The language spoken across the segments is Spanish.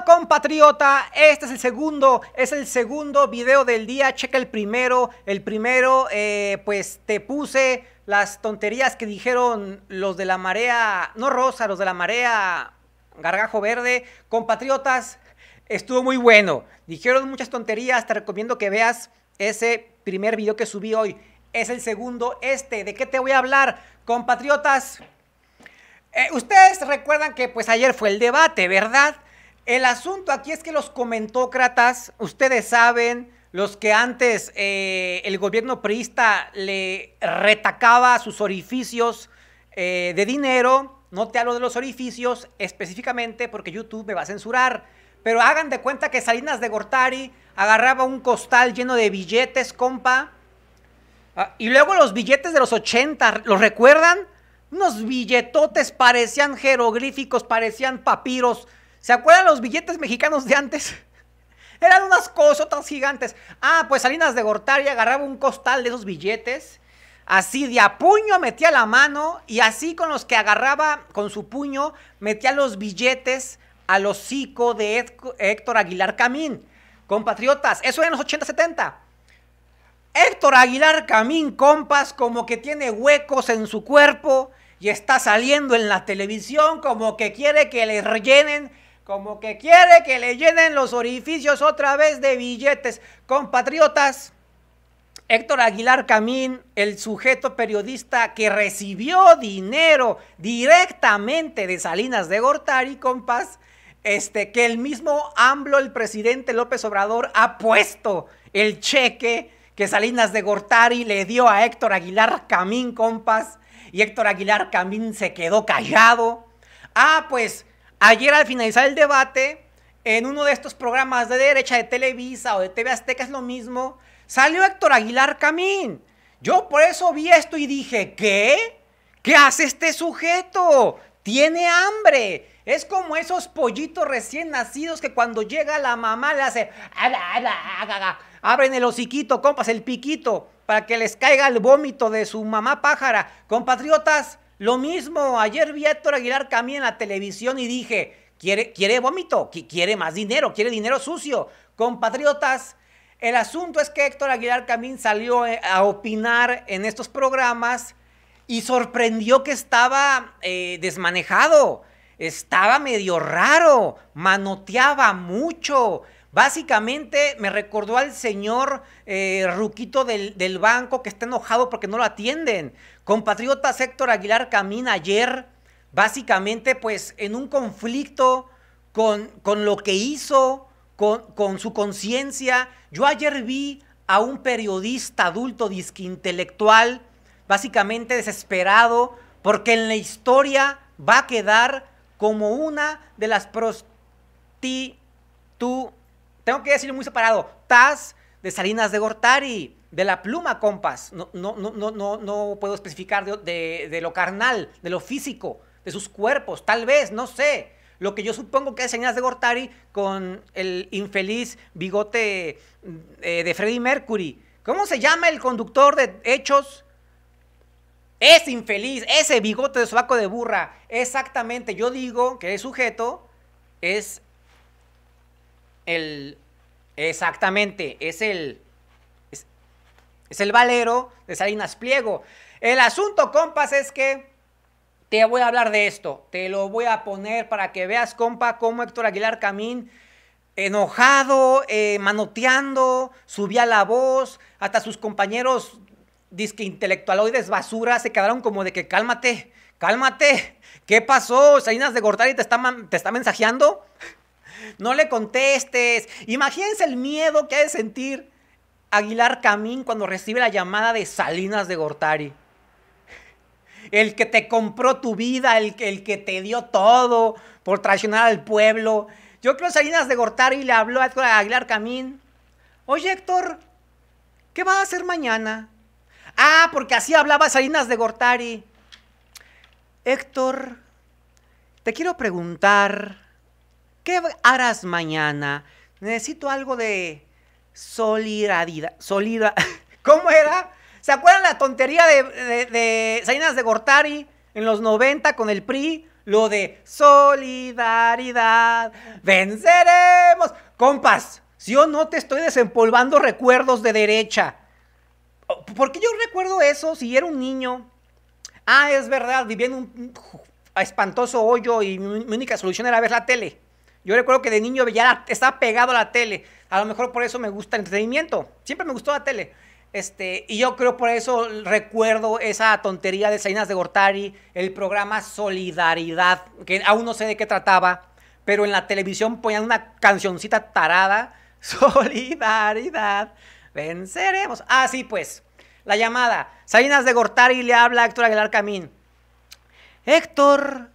compatriota, este es el segundo, es el segundo video del día. Checa el primero. El primero, eh, pues te puse las tonterías que dijeron los de la marea, no rosa, los de la marea gargajo verde. Compatriotas, estuvo muy bueno. Dijeron muchas tonterías. Te recomiendo que veas ese primer video que subí hoy. Es el segundo, este. ¿De qué te voy a hablar, compatriotas? Eh, ustedes recuerdan que pues ayer fue el debate, ¿verdad? El asunto aquí es que los comentócratas, ustedes saben, los que antes eh, el gobierno priista le retacaba sus orificios eh, de dinero, no te hablo de los orificios específicamente porque YouTube me va a censurar, pero hagan de cuenta que Salinas de Gortari agarraba un costal lleno de billetes, compa, ah, y luego los billetes de los 80, ¿los recuerdan? Unos billetotes parecían jeroglíficos, parecían papiros, ¿Se acuerdan los billetes mexicanos de antes? Eran unas cosotas gigantes. Ah, pues Salinas de Gortari agarraba un costal de esos billetes. Así de a puño metía la mano y así con los que agarraba con su puño metía los billetes al hocico de Héctor Aguilar Camín. Compatriotas, eso era en los 80-70. Héctor Aguilar Camín, compas, como que tiene huecos en su cuerpo y está saliendo en la televisión como que quiere que le rellenen como que quiere que le llenen los orificios otra vez de billetes. Compatriotas, Héctor Aguilar Camín, el sujeto periodista que recibió dinero directamente de Salinas de Gortari, compas, este, que el mismo AMLO, el presidente López Obrador, ha puesto el cheque que Salinas de Gortari le dio a Héctor Aguilar Camín, compas, y Héctor Aguilar Camín se quedó callado. Ah, pues Ayer al finalizar el debate, en uno de estos programas de derecha de Televisa o de TV Azteca es lo mismo, salió Héctor Aguilar Camín. Yo por eso vi esto y dije, ¿qué? ¿Qué hace este sujeto? Tiene hambre. Es como esos pollitos recién nacidos que cuando llega la mamá le hace... Abren el hociquito, compas, el piquito, para que les caiga el vómito de su mamá pájara. Compatriotas, lo mismo, ayer vi a Héctor Aguilar Camín en la televisión y dije, quiere, quiere vómito, quiere más dinero, quiere dinero sucio. Compatriotas, el asunto es que Héctor Aguilar Camín salió eh, a opinar en estos programas y sorprendió que estaba eh, desmanejado, estaba medio raro, manoteaba mucho. Básicamente me recordó al señor eh, Ruquito del, del, banco que está enojado porque no lo atienden. Compatriota Héctor Aguilar Camina ayer, básicamente pues en un conflicto con, con lo que hizo, con, con su conciencia. Yo ayer vi a un periodista adulto disquintelectual, básicamente desesperado, porque en la historia va a quedar como una de las prostitutas, tengo que decirlo muy separado, Taz de Salinas de Gortari de la pluma, compas. No, no, no, no, no puedo especificar de, lo carnal, de lo físico, de sus cuerpos, tal vez, no sé. Lo que yo supongo que es Señas de Gortari con el infeliz bigote eh, de Freddie Mercury. ¿Cómo se llama el conductor de Hechos? Es infeliz, ese bigote de sobaco de burra. Exactamente, yo digo que el sujeto es el... Exactamente, es el es el valero de Salinas Pliego. El asunto, compas, es que te voy a hablar de esto. Te lo voy a poner para que veas, compa, cómo Héctor Aguilar Camín, enojado, eh, manoteando, subía la voz, hasta sus compañeros disque intelectualoides basura se quedaron como de que cálmate, cálmate. ¿Qué pasó? Salinas de Gortari te está, te está mensajeando. No le contestes. Imagínense el miedo que ha de sentir Aguilar Camín cuando recibe la llamada de Salinas de Gortari. El que te compró tu vida, el que, el que te dio todo por traicionar al pueblo. Yo creo que Salinas de Gortari le habló a Aguilar Camín. Oye Héctor, ¿qué vas a hacer mañana? Ah, porque así hablaba Salinas de Gortari. Héctor, te quiero preguntar, ¿qué harás mañana? Necesito algo de solidaridad. Solida. ¿Cómo era? ¿Se acuerdan la tontería de, de, de, de Gortari en los 90 con el PRI? Lo de solidaridad, venceremos. Compas, si yo no te estoy desempolvando recuerdos de derecha. Oh, ¿Por qué yo recuerdo eso si era un niño? Ah, es verdad, vivía en un espantoso hoyo y mi única solución era ver la tele. Yo recuerdo que de niño ya estaba pegado a la tele. A lo mejor por eso me gusta el entretenimiento. Siempre me gustó la tele. Este, y yo creo por eso recuerdo esa tontería de Salinas de Gortari, el programa Solidaridad, que aún no sé de qué trataba, pero en la televisión ponían una cancioncita tarada. Solidaridad, venceremos. Ah, sí, pues. La llamada. Salinas de Gortari le habla a Héctor Aguilar Camín. Héctor,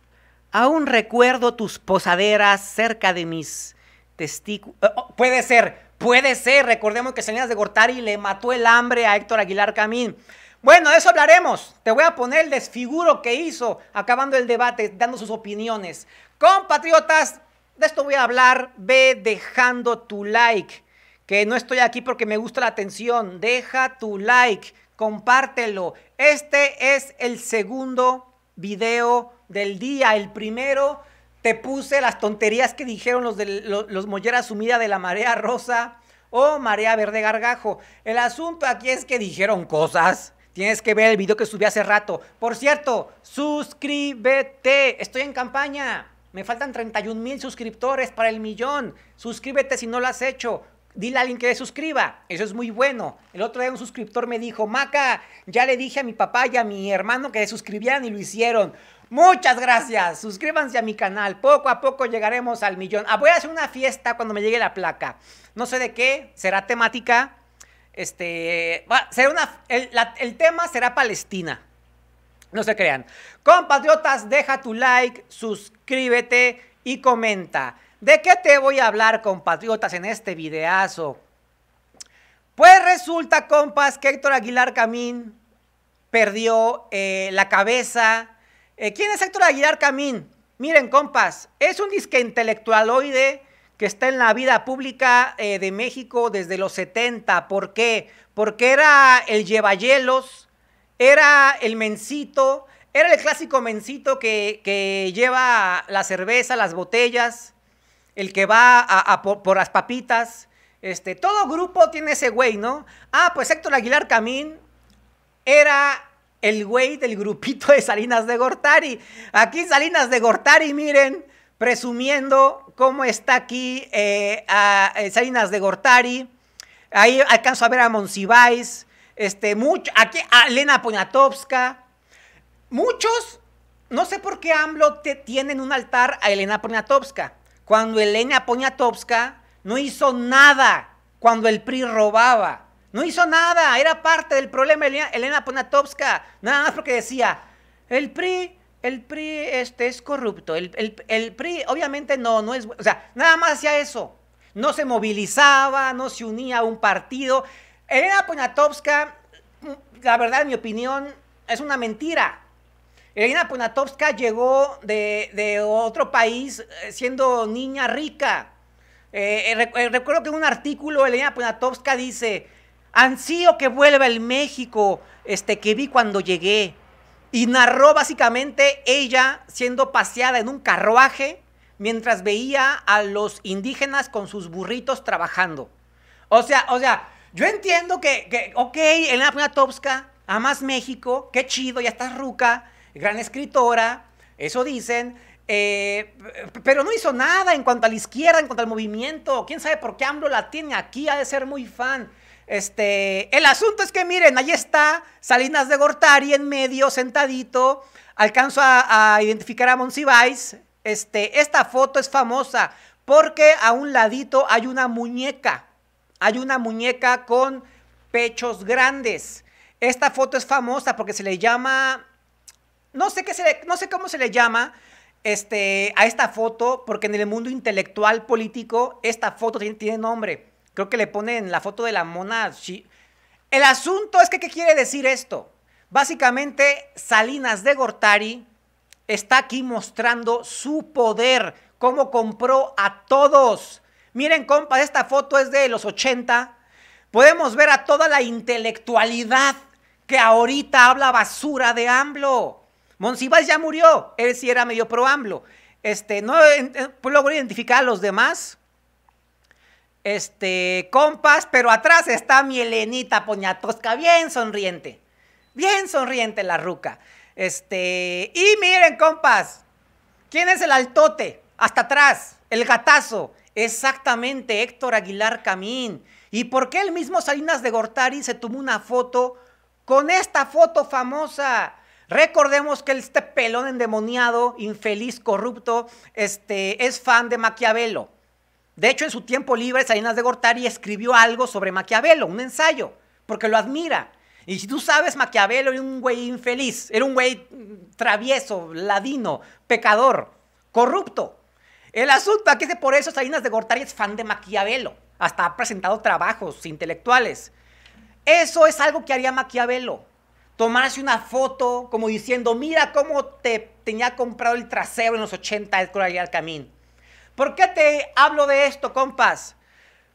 Aún recuerdo tus posaderas cerca de mis testículos. Eh, oh, puede ser, puede ser. Recordemos que Salinas de Gortari le mató el hambre a Héctor Aguilar Camín. Bueno, de eso hablaremos. Te voy a poner el desfiguro que hizo acabando el debate, dando sus opiniones. Compatriotas, de esto voy a hablar. Ve dejando tu like. Que no estoy aquí porque me gusta la atención. Deja tu like, compártelo. Este es el segundo video del día, el primero, te puse las tonterías que dijeron los, de, los, Mollera Sumida de la Marea Rosa o Marea Verde Gargajo. El asunto aquí es que dijeron cosas. Tienes que ver el video que subí hace rato. Por cierto, suscríbete. Estoy en campaña. Me faltan 31 mil suscriptores para el millón. Suscríbete si no lo has hecho. Dile a alguien que le suscriba. Eso es muy bueno. El otro día un suscriptor me dijo, Maca, ya le dije a mi papá y a mi hermano que se suscribieran y lo hicieron. Muchas gracias. Suscríbanse a mi canal. Poco a poco llegaremos al millón. Ah, voy a hacer una fiesta cuando me llegue la placa. No sé de qué. Será temática. Este. será una. El, tema será Palestina. No se crean. Compatriotas, deja tu like, suscríbete y comenta. ¿De qué te voy a hablar, compatriotas, en este videazo? Pues resulta, compas, que Héctor Aguilar Camín perdió eh, la cabeza eh, ¿Quién es Héctor Aguilar Camín? Miren, compas, es un disque intelectualoide que está en la vida pública eh, de México desde los 70. ¿Por qué? Porque era el llevahielos, era el mencito, era el clásico mencito que, lleva la cerveza, las botellas, el que va por, las papitas. Este, todo grupo tiene ese güey, ¿no? Ah, pues Héctor Aguilar Camín era el güey del grupito de Salinas de Gortari. Aquí Salinas de Gortari, miren, presumiendo cómo está aquí eh, a, eh, Salinas de Gortari. Ahí alcanzo a ver a Monsiváis, este, mucho, aquí a Elena Poniatowska. Muchos, no sé por qué AMLO te, tienen un altar a Elena Poniatowska, cuando Elena Poniatowska no hizo nada cuando el PRI robaba. No hizo nada, era parte del problema Elena, Elena nada más porque decía, el PRI, el PRI este, es corrupto, el, PRI obviamente no, no es, o sea, nada más hacía eso, no se movilizaba, no se unía a un partido. Elena Poniatowska, la verdad, en mi opinión, es una mentira. Elena Poniatowska llegó de, otro país eh, siendo niña rica. Eh, eh, recuerdo que en un artículo Elena Poniatowska dice, ansío que vuelva el México este, que vi cuando llegué. Y narró básicamente ella siendo paseada en un carruaje mientras veía a los indígenas con sus burritos trabajando. O sea, o sea, yo entiendo que, que ok, Elena la a amas México, qué chido, ya estás ruca, gran escritora, eso dicen, eh, pero no hizo nada en cuanto a la izquierda, en cuanto al movimiento. Quién sabe por qué AMLO la tiene aquí, ha de ser muy fan. Este, el asunto es que miren, ahí está Salinas de Gortari en medio, sentadito. Alcanzo a, identificar a Monsiváis. Este, esta foto es famosa porque a un ladito hay una muñeca. Hay una muñeca con pechos grandes. Esta foto es famosa porque se le llama no sé qué se no sé cómo se le llama este, a esta foto porque en el mundo intelectual político esta foto tiene nombre. Creo que le ponen la foto de la mona. El asunto es que, ¿qué quiere decir esto? Básicamente, Salinas de Gortari está aquí mostrando su poder, cómo compró a todos. Miren, compas, esta foto es de los 80. Podemos ver a toda la intelectualidad que ahorita habla basura de AMLO. Monsiváis ya murió, él sí era medio pro AMLO. Este, no pues logro identificar a los demás, este, compas, pero atrás está mi Elenita Poñatosca, bien sonriente, bien sonriente la ruca. Este, y miren, compas, ¿quién es el altote? Hasta atrás, el gatazo, exactamente Héctor Aguilar Camín. ¿Y por qué el mismo Salinas de Gortari se tomó una foto con esta foto famosa? Recordemos que este pelón endemoniado, infeliz, corrupto, este, es fan de Maquiavelo. De hecho, en su tiempo libre, Salinas de Gortari escribió algo sobre Maquiavelo, un ensayo, porque lo admira. Y si tú sabes, Maquiavelo era un güey infeliz, era un güey mm, travieso, ladino, pecador, corrupto. El asunto es que por eso Salinas de Gortari es fan de Maquiavelo. Hasta ha presentado trabajos intelectuales. Eso es algo que haría Maquiavelo. Tomarse una foto como diciendo, mira cómo te tenía comprado el trasero en los 80 de al camino. ¿Por qué te hablo de esto, compas?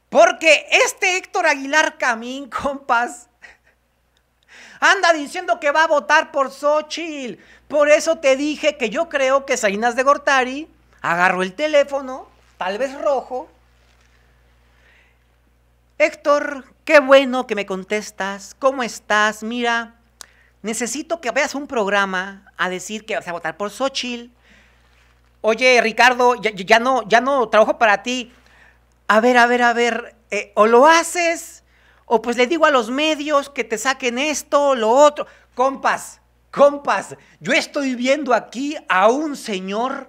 Porque este Héctor Aguilar Camín, compas, anda diciendo que va a votar por Xochitl. Por eso te dije que yo creo que Salinas de Gortari agarró el teléfono, tal vez rojo. Héctor, qué bueno que me contestas. ¿Cómo estás? Mira, necesito que veas un programa a decir que vas a votar por Xochitl oye Ricardo, ya, no, ya no trabajo para ti. A ver, a ver, a ver, eh, o lo haces, o pues le digo a los medios que te saquen esto, lo otro. Compas, compas, yo estoy viendo aquí a un señor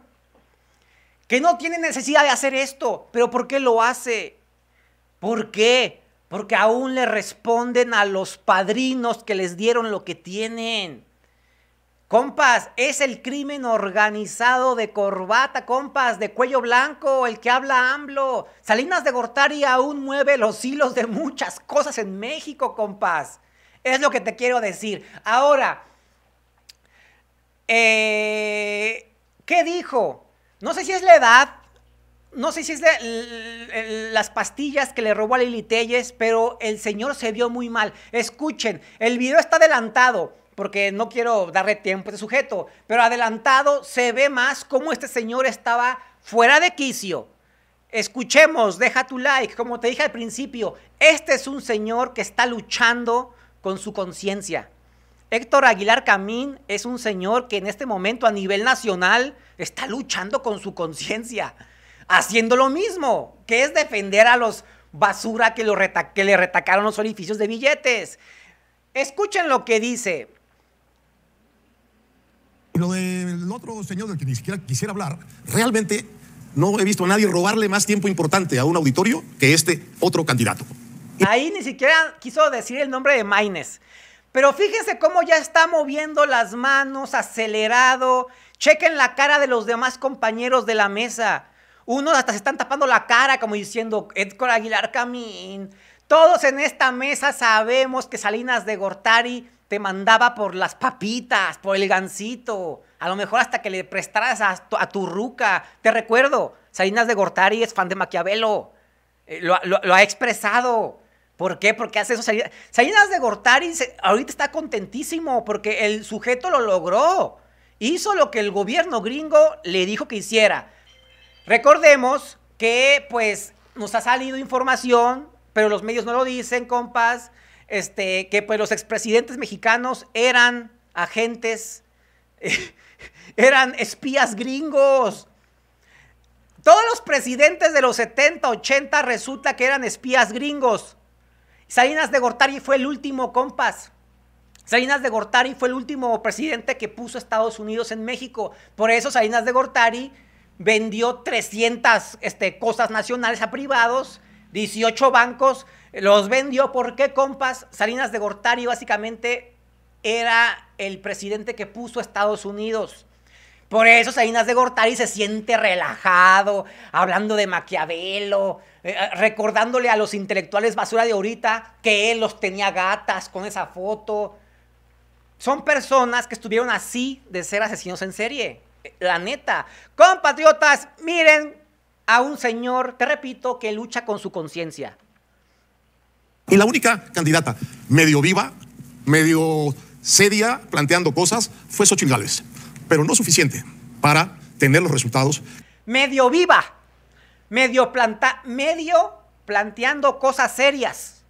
que no tiene necesidad de hacer esto, pero ¿por qué lo hace? ¿Por qué? Porque aún le responden a los padrinos que les dieron lo que tienen. Compas, es el crimen organizado de corbata, compas, de cuello blanco, el que habla AMLO. Salinas de Gortari aún mueve los hilos de muchas cosas en México, compas. Es lo que te quiero decir. Ahora, eh, ¿qué dijo? No sé si es la edad, no sé si es las pastillas que le robó a Lili Telles, pero el señor se vio muy mal. Escuchen, el video está adelantado porque no quiero darle tiempo a este sujeto, pero adelantado se ve más cómo este señor estaba fuera de quicio. Escuchemos, deja tu like, como te dije al principio, este es un señor que está luchando con su conciencia. Héctor Aguilar Camín es un señor que en este momento a nivel nacional está luchando con su conciencia, haciendo lo mismo, que es defender a los basura que, que le retacaron los orificios de billetes. Escuchen lo que dice lo del otro señor del que ni siquiera quisiera hablar, realmente no he visto a nadie robarle más tiempo importante a un auditorio que este otro candidato. Ahí ni siquiera quiso decir el nombre de Maines. Pero fíjense cómo ya está moviendo las manos, acelerado. Chequen la cara de los demás compañeros de la mesa. Unos hasta se están tapando la cara como diciendo, Edgar Aguilar Camín. Todos en esta mesa sabemos que Salinas de Gortari te mandaba por las papitas, por el gancito. a lo mejor hasta que le prestaras a, tu ruca. Te recuerdo, Salinas de Gortari es fan de Maquiavelo, eh, lo, ha expresado. ¿Por qué? Porque hace eso. Salinas, de Gortari ahorita está contentísimo porque el sujeto lo logró. Hizo lo que el gobierno gringo le dijo que hiciera. Recordemos que pues nos ha salido información, pero los medios no lo dicen, compas, este, que pues los expresidentes mexicanos eran agentes, eran espías gringos. Todos los presidentes de los 70, 80 resulta que eran espías gringos. Salinas de Gortari fue el último, compas. Salinas de Gortari fue el último presidente que puso Estados Unidos en México. Por eso Salinas de Gortari vendió 300 este, cosas nacionales a privados, 18 bancos, los vendió porque, compas, Salinas de Gortari básicamente era el presidente que puso a Estados Unidos. Por eso Salinas de Gortari se siente relajado, hablando de Maquiavelo, eh, recordándole a los intelectuales basura de ahorita que él los tenía gatas con esa foto. Son personas que estuvieron así de ser asesinos en serie. La neta. Compatriotas, miren a un señor, te repito, que lucha con su conciencia. Y la única candidata medio viva, medio seria, planteando cosas, fue Xochitl Gálvez. Pero no suficiente para tener los resultados. Medio viva, medio, planta, medio planteando cosas serias.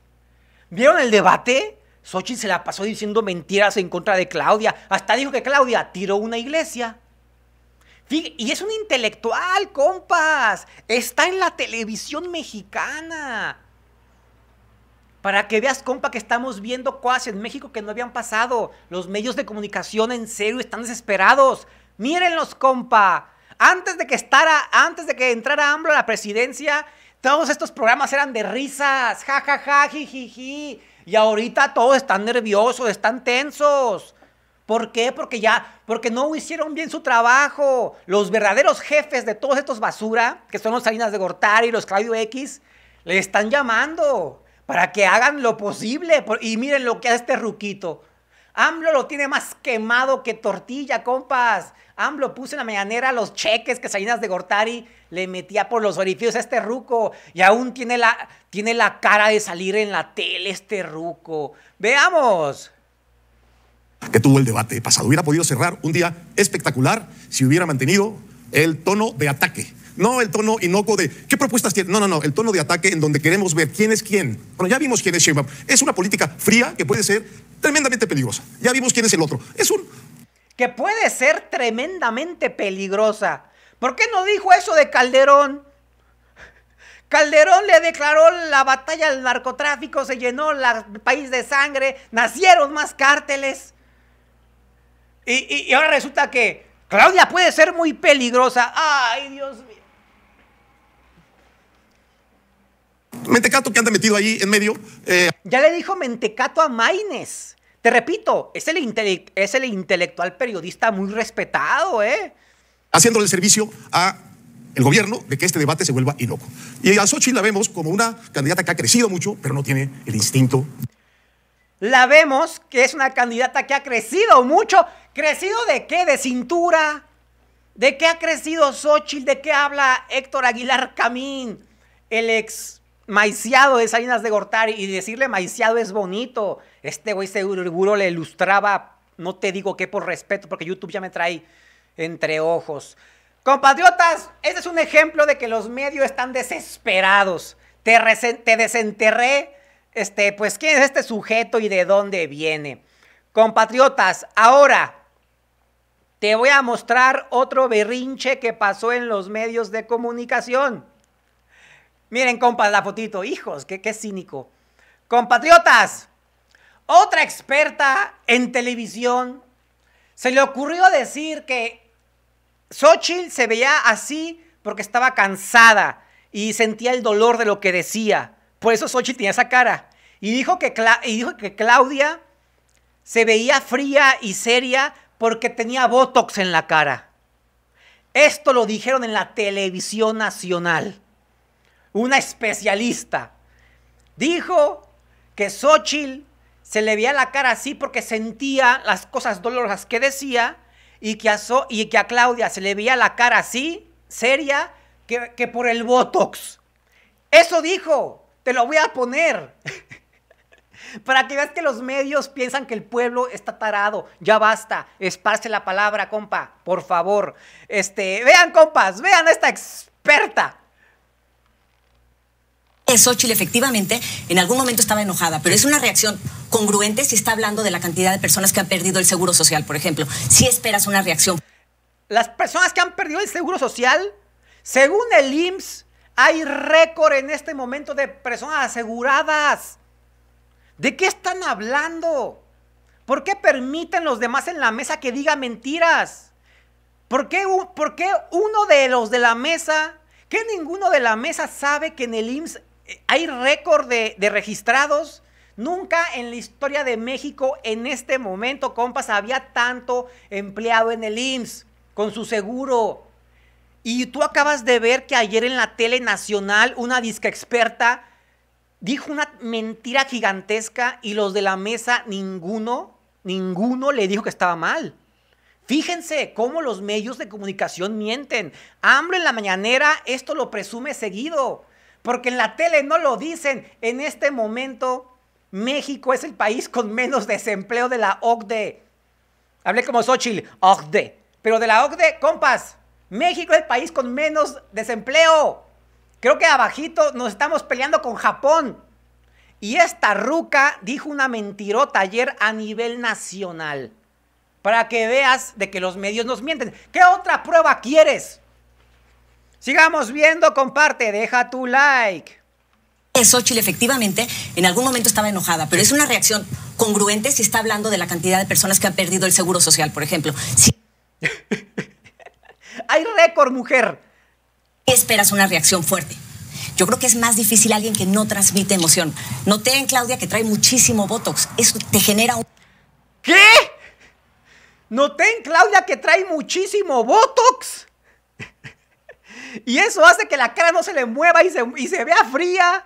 ¿Vieron el debate? Sochi se la pasó diciendo mentiras en contra de Claudia. Hasta dijo que Claudia tiró una iglesia. Y es un intelectual, compas. Está en la televisión mexicana. Para que veas, compa, que estamos viendo cosas en México que no habían pasado. Los medios de comunicación en serio están desesperados. Mírenlos, compa. Antes de que estara, antes de que entrara AMLO a la presidencia, todos estos programas eran de risas, ja, ja, ja, jijiji. Y ahorita todos están nerviosos, están tensos. ¿Por qué? Porque ya, porque no hicieron bien su trabajo. Los verdaderos jefes de todos estos basura, que son los Salinas de Gortari y los Claudio X, le están llamando para que hagan lo posible. Y miren lo que hace este ruquito. AMLO lo tiene más quemado que tortilla, compas. AMLO puso en la mañanera los cheques que Salinas de Gortari le metía por los orificios a este ruco. Y aún tiene la, tiene la cara de salir en la tele este ruco. Veamos. Que tuvo el debate pasado. Hubiera podido cerrar un día espectacular si hubiera mantenido el tono de ataque no el tono inocuo de qué propuestas tiene. No, no, no. El tono de ataque en donde queremos ver quién es quién. Bueno, ya vimos quién es Sheinbaum. Es una política fría que puede ser tremendamente peligrosa. Ya vimos quién es el otro. Es un. Que puede ser tremendamente peligrosa. ¿Por qué no dijo eso de Calderón? Calderón le declaró la batalla al narcotráfico, se llenó el país de sangre, nacieron más cárteles. Y, y, ahora resulta que Claudia puede ser muy peligrosa. Ay, Dios mío. Mentecato que anda metido ahí en medio. Eh. Ya le dijo Mentecato a Maines. Te repito, es el, intelectual periodista muy respetado, ¿eh? Haciéndole el servicio a el gobierno de que este debate se vuelva inocuo. Y a Xochitl la vemos como una candidata que ha crecido mucho, pero no tiene el instinto. La vemos que es una candidata que ha crecido mucho. ¿Crecido de qué? De cintura. ¿De qué ha crecido Xochitl? ¿De qué habla Héctor Aguilar Camín, el ex maiciado de Salinas de Gortari y decirle maiciado es bonito. Este güey seguro le ilustraba, no te digo que por respeto, porque YouTube ya me trae entre ojos. Compatriotas, este es un ejemplo de que los medios están desesperados. Te, te desenterré, este, pues, quién es este sujeto y de dónde viene. Compatriotas, ahora te voy a mostrar otro berrinche que pasó en los medios de comunicación. Miren, compas, la fotito. Hijos, qué, cínico. Compatriotas, otra experta en televisión se le ocurrió decir que Xochitl se veía así porque estaba cansada y sentía el dolor de lo que decía. Por eso Xochitl tenía esa cara. Y dijo que, y dijo que Claudia se veía fría y seria porque tenía Botox en la cara. Esto lo dijeron en la televisión nacional una especialista, dijo que Xochitl se le veía la cara así porque sentía las cosas dolorosas que decía y que a, Claudia se le veía la cara así, seria, que, por el Botox. Eso dijo, te lo voy a poner. Para que veas que los medios piensan que el pueblo está tarado. Ya basta. Esparce la palabra, compa. Por favor. Este, vean, compas, vean a esta experta. Xochitl efectivamente en algún momento estaba enojada, pero es una reacción congruente si está hablando de la cantidad de personas que han perdido el seguro social, por ejemplo. Si esperas una reacción. Las personas que han perdido el seguro social, según el IMSS, hay récord en este momento de personas aseguradas. ¿De qué están hablando? ¿Por qué permiten los demás en la mesa que diga mentiras? ¿Por qué, por qué uno de los de la mesa, que ninguno de la mesa sabe que en el IMSS hay récord de, registrados. Nunca en la historia de México, en este momento, compas, había tanto empleado en el IMSS con su seguro. Y tú acabas de ver que ayer en la tele nacional una disca experta dijo una mentira gigantesca y los de la mesa, ninguno, ninguno le dijo que estaba mal. Fíjense cómo los medios de comunicación mienten. Hambre en la mañanera, esto lo presume seguido. Porque en la tele no lo dicen. En este momento, México es el país con menos desempleo de la OCDE. Hablé como Xochitl, OCDE. Pero de la OCDE, compas, México es el país con menos desempleo. Creo que abajito nos estamos peleando con Japón. Y esta ruca dijo una mentirota ayer a nivel nacional. Para que veas de que los medios nos mienten. ¿Qué otra prueba quieres? Sigamos viendo, comparte, deja tu like. Eso, eh, Chile, efectivamente en algún momento estaba enojada, pero es una reacción congruente si está hablando de la cantidad de personas que han perdido el seguro social, por ejemplo. Hay récord, mujer. ¿Qué Esperas una reacción fuerte. Yo creo que es más difícil alguien que no transmite emoción. Noté en Claudia que trae muchísimo Botox. Eso te genera un... ¿Qué? Noté en Claudia que trae muchísimo Botox. Y eso hace que la cara no se le mueva y se, vea fría.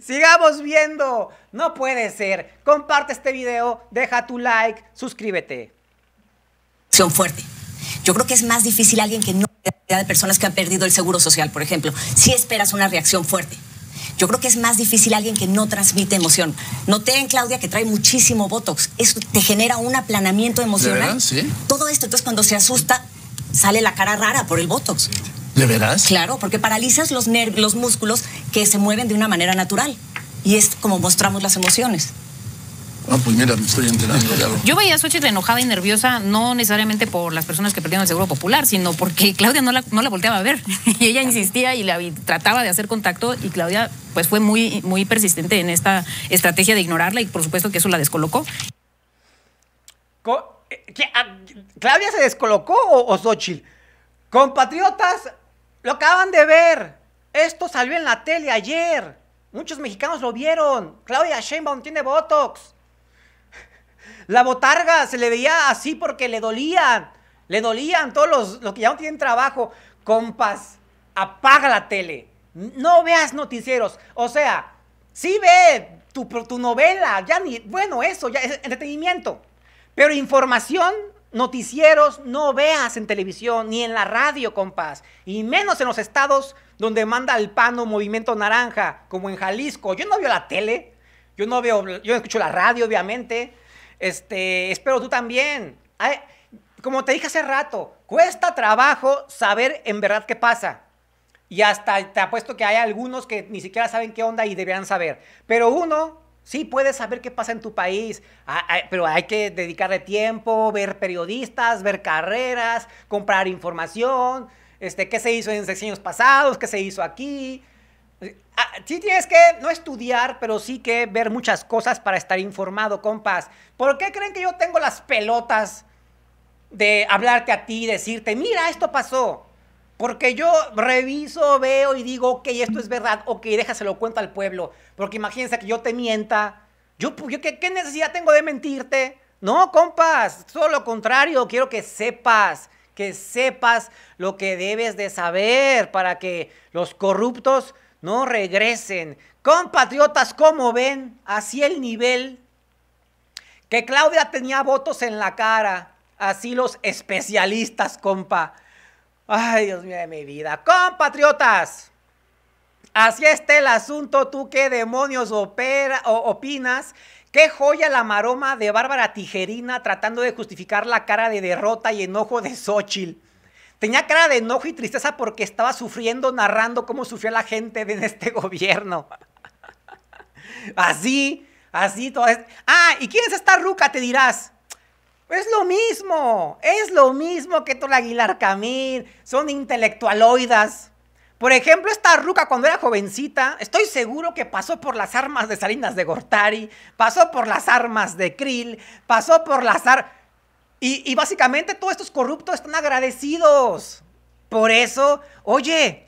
Sigamos viendo. No puede ser. Comparte este video, deja tu like, suscríbete. Son fuerte. Yo creo que es más difícil alguien que no de personas que han perdido el seguro social, por ejemplo, si esperas una reacción fuerte. Yo creo que es más difícil alguien que no transmite emoción. Noté en Claudia que trae muchísimo botox. Eso te genera un aplanamiento emocional. Todo esto, entonces cuando se asusta, sale la cara rara por el Botox. ¿De verás? Claro, porque paralizas los, los músculos que se mueven de una manera natural. Y es como mostramos las emociones. Ah, pues mira, me estoy enterando Yo veía a Xochitl enojada y nerviosa, no necesariamente por las personas que perdieron el Seguro Popular, sino porque Claudia no la, no la volteaba a ver. Y ella insistía y, la, trataba de hacer contacto y Claudia pues fue muy, muy persistente en esta estrategia de ignorarla y por supuesto que eso la descolocó. Eh, ah, ¿Claudia se descolocó o, Compatriotas, lo acaban de ver. Esto salió en la tele ayer. Muchos mexicanos lo vieron. Claudia Sheinbaum tiene Botox. La botarga se le veía así porque le dolían. Le dolían todos los, que ya no tienen trabajo. Compas, apaga la tele. No veas noticieros. O sea, sí ve tu, tu novela. Ya ni. Bueno, eso, ya es entretenimiento. Pero información, noticieros, no veas en televisión ni en la radio, compás. Y menos en los estados donde manda el pano Movimiento Naranja, como en Jalisco. Yo no veo la tele, yo no veo, yo escucho la radio, obviamente. Este, espero tú también. como te dije hace rato, cuesta trabajo saber en verdad qué pasa. Y hasta te apuesto que hay algunos que ni siquiera saben qué onda y deberían saber. Pero uno Sí, puedes saber qué pasa en tu país, pero hay que dedicarle tiempo, ver periodistas, ver carreras, comprar información, este, qué se hizo en los años pasados, qué se hizo aquí. Sí tienes que no estudiar, pero sí que ver muchas cosas para estar informado, compas. ¿Por qué creen que yo tengo las pelotas de hablarte a ti, y decirte, mira, esto pasó? Porque yo reviso, veo y digo, ok, esto es verdad, ok, déjaselo cuenta al pueblo. Porque imagínense que yo te mienta. Pues, yo, ¿qué, ¿qué, necesidad tengo de mentirte? No, compas, todo lo contrario, quiero que sepas, que sepas lo que debes de saber para que los corruptos no regresen. Compatriotas, ¿cómo ven? Así el nivel que Claudia tenía votos en la cara. Así los especialistas, compa. Ay, Dios mío de mi vida. Compatriotas, así está el asunto. ¿Tú qué demonios opera, o, opinas? Qué joya la maroma de Bárbara Tijerina tratando de justificar la cara de derrota y enojo de Xochitl. Tenía cara de enojo y tristeza porque estaba sufriendo, narrando cómo sufrió la gente en este gobierno. Así, así, todo. Ah, ¿y quién es esta ruca? Te dirás. Es lo mismo, es lo mismo que todo el Aguilar Camil, son intelectualoidas. Por ejemplo, esta ruca cuando era jovencita, estoy seguro que pasó por las armas de Salinas de Gortari, pasó por las armas de Krill, pasó por las armas... Y, básicamente todos estos corruptos están agradecidos. Por eso, oye,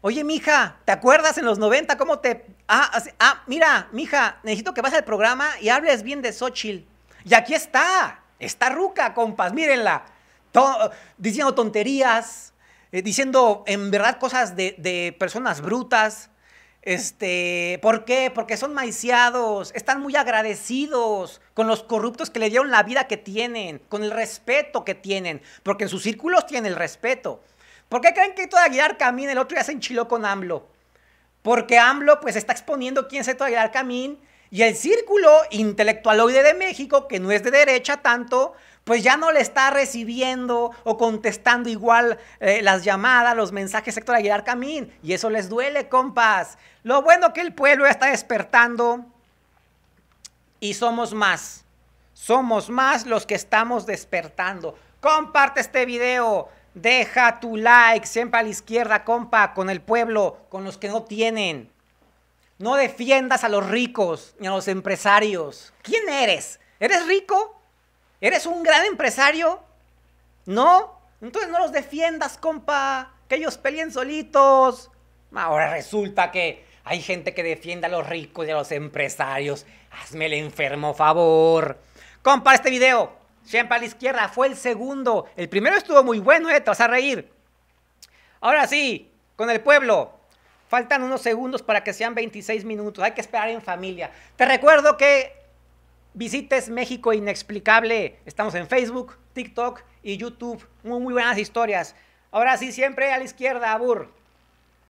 oye, mija, ¿te acuerdas en los 90 cómo te... Ah, ah mira, mija, necesito que vas al programa y hables bien de Xochitl. Y aquí está. Está ruca, compas, mírenla. diciendo tonterías, eh, diciendo en verdad cosas de, personas brutas. Este, ¿Por qué? Porque son maiciados, están muy agradecidos con los corruptos que le dieron la vida que tienen, con el respeto que tienen, porque en sus círculos tienen el respeto. ¿Por qué creen que todo Aguilar Camín el otro día se enchiló con AMLO? Porque AMLO pues está exponiendo quién es de Aguilar Camín y el círculo intelectualoide de México, que no es de derecha tanto, pues ya no le está recibiendo o contestando igual eh, las llamadas, los mensajes Héctor Aguilar Camín. Y eso les duele, compas. Lo bueno que el pueblo está despertando y somos más. Somos más los que estamos despertando. Comparte este video. Deja tu like siempre a la izquierda, compa, con el pueblo, con los que no tienen. No defiendas a los ricos ni a los empresarios. ¿Quién eres? ¿Eres rico? ¿Eres un gran empresario? ¿No? Entonces no los defiendas, compa. Que ellos peleen solitos. Ahora resulta que hay gente que defiende a los ricos y a los empresarios. Hazme el enfermo favor. Compa, este video. Siempre a la izquierda. Fue el segundo. El primero estuvo muy bueno, eh, Te vas a reír. Ahora sí, con el pueblo. Faltan unos segundos para que sean 26 minutos. Hay que esperar en familia. Te recuerdo que visites México Inexplicable. Estamos en Facebook, TikTok y YouTube. Muy, muy buenas historias. Ahora sí, siempre a la izquierda, Abur.